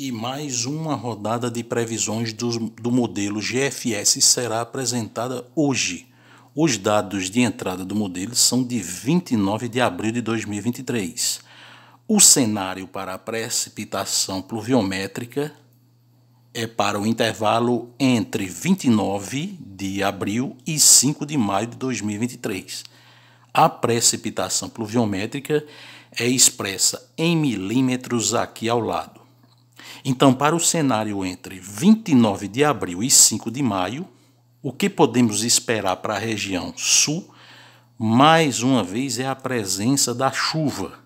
E mais uma rodada de previsões do, do modelo GFS será apresentada hoje. Os dados de entrada do modelo são de 29 de abril de 2023. O cenário para a precipitação pluviométrica é para o intervalo entre 29 de abril e 5 de maio de 2023. A precipitação pluviométrica é expressa em milímetros aqui ao lado. Então, para o cenário entre 29 de abril e 5 de maio, o que podemos esperar para a região sul, mais uma vez, é a presença da chuva.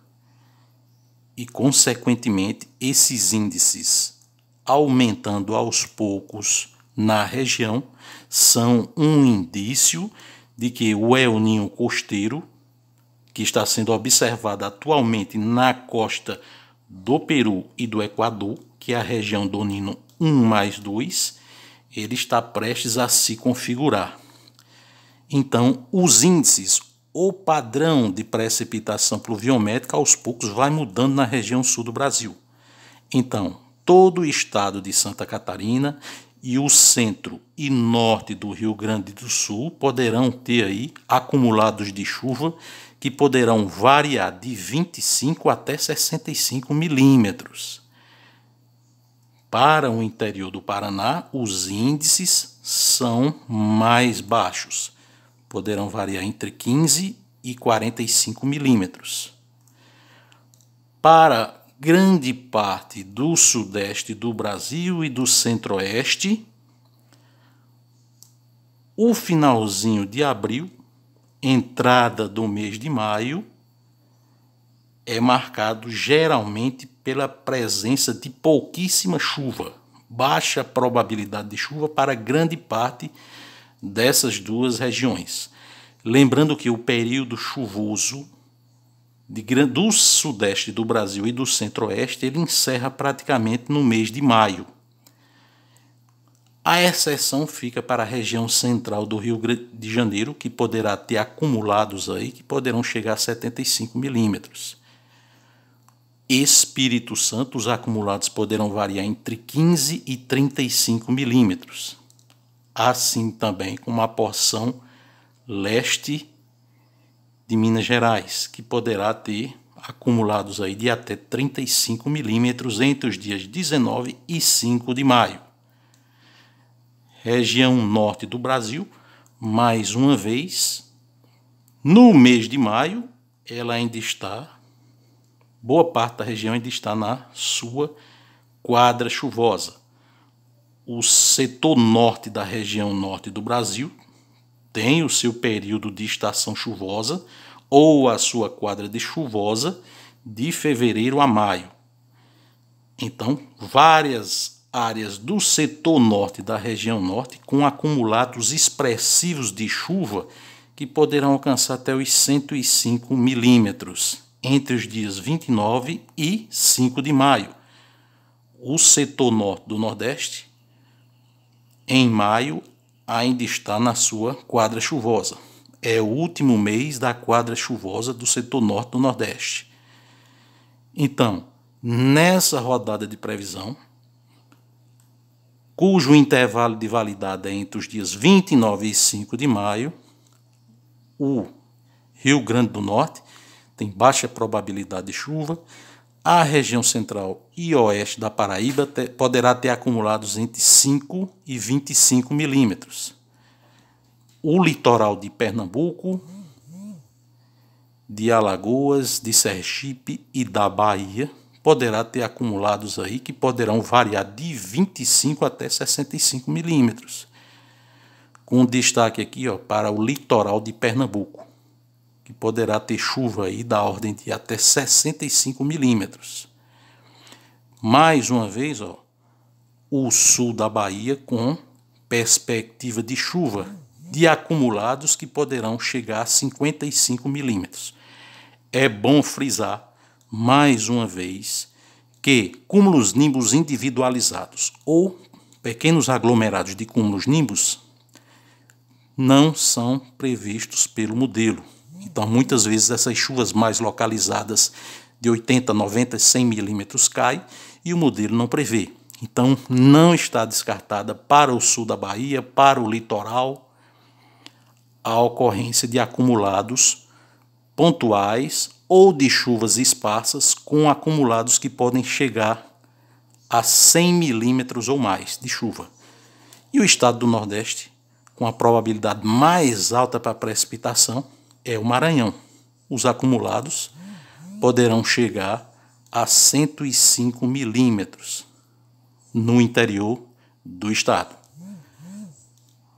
E, consequentemente, esses índices aumentando aos poucos na região são um indício de que o El Ninho costeiro, que está sendo observado atualmente na costa do Peru e do Equador, que é a região do Nino 1 mais 2, ele está prestes a se configurar. Então, os índices, o padrão de precipitação pluviométrica aos poucos vai mudando na região sul do Brasil. Então, todo o estado de Santa Catarina e o centro e norte do Rio Grande do Sul poderão ter aí acumulados de chuva que poderão variar de 25 até 65 milímetros. Para o interior do Paraná, os índices são mais baixos, poderão variar entre 15 e 45 milímetros. Para grande parte do sudeste do Brasil e do centro-oeste, o finalzinho de abril, entrada do mês de maio, é marcado geralmente pela presença de pouquíssima chuva, baixa probabilidade de chuva para grande parte dessas duas regiões. Lembrando que o período chuvoso de, do sudeste do Brasil e do centro-oeste, ele encerra praticamente no mês de maio. A exceção fica para a região central do Rio de Janeiro, que poderá ter acumulados aí, que poderão chegar a 75 milímetros. Espírito Santo, os acumulados poderão variar entre 15 e 35 milímetros. Assim também com a porção leste de Minas Gerais, que poderá ter acumulados aí de até 35 milímetros entre os dias 19 e 5 de maio. Região norte do Brasil, mais uma vez, no mês de maio, ela ainda está, boa parte da região ainda está na sua quadra chuvosa. O setor norte da região norte do Brasil tem o seu período de estação chuvosa ou a sua quadra de chuvosa de fevereiro a maio. Então, várias áreas do setor norte da região norte com acumulados expressivos de chuva que poderão alcançar até os 105 milímetros entre os dias 29 e 5 de maio. O setor norte do Nordeste, em maio, ainda está na sua quadra chuvosa. É o último mês da quadra chuvosa do setor norte do Nordeste. Então, nessa rodada de previsão, cujo intervalo de validade é entre os dias 29 e 5 de maio, o Rio Grande do Norte tem baixa probabilidade de chuva, a região central e oeste da Paraíba te, poderá ter acumulados entre 5 e 25 milímetros. O litoral de Pernambuco, de Alagoas, de Sergipe e da Bahia poderá ter acumulados aí que poderão variar de 25 até 65 milímetros. Com destaque aqui ó, para o litoral de Pernambuco que poderá ter chuva aí da ordem de até 65 milímetros. Mais uma vez, ó, o sul da Bahia com perspectiva de chuva de acumulados que poderão chegar a 55 milímetros. É bom frisar, mais uma vez, que cúmulos nimbos individualizados ou pequenos aglomerados de cúmulos nimbos não são previstos pelo modelo. Então, muitas vezes, essas chuvas mais localizadas de 80, 90, 100 milímetros cai e o modelo não prevê. Então, não está descartada para o sul da Bahia, para o litoral, a ocorrência de acumulados pontuais ou de chuvas esparsas com acumulados que podem chegar a 100 milímetros ou mais de chuva. E o estado do Nordeste, com a probabilidade mais alta para precipitação, é o Maranhão. Os acumulados poderão chegar a 105 milímetros no interior do estado.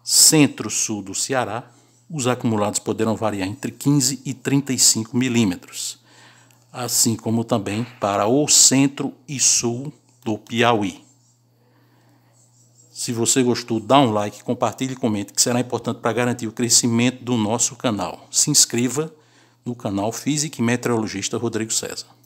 Centro-sul do Ceará, os acumulados poderão variar entre 15 e 35 milímetros, assim como também para o centro e sul do Piauí. Se você gostou, dá um like, compartilhe e comente, que será importante para garantir o crescimento do nosso canal. Se inscreva no canal Físico e Meteorologista Rodrigo César.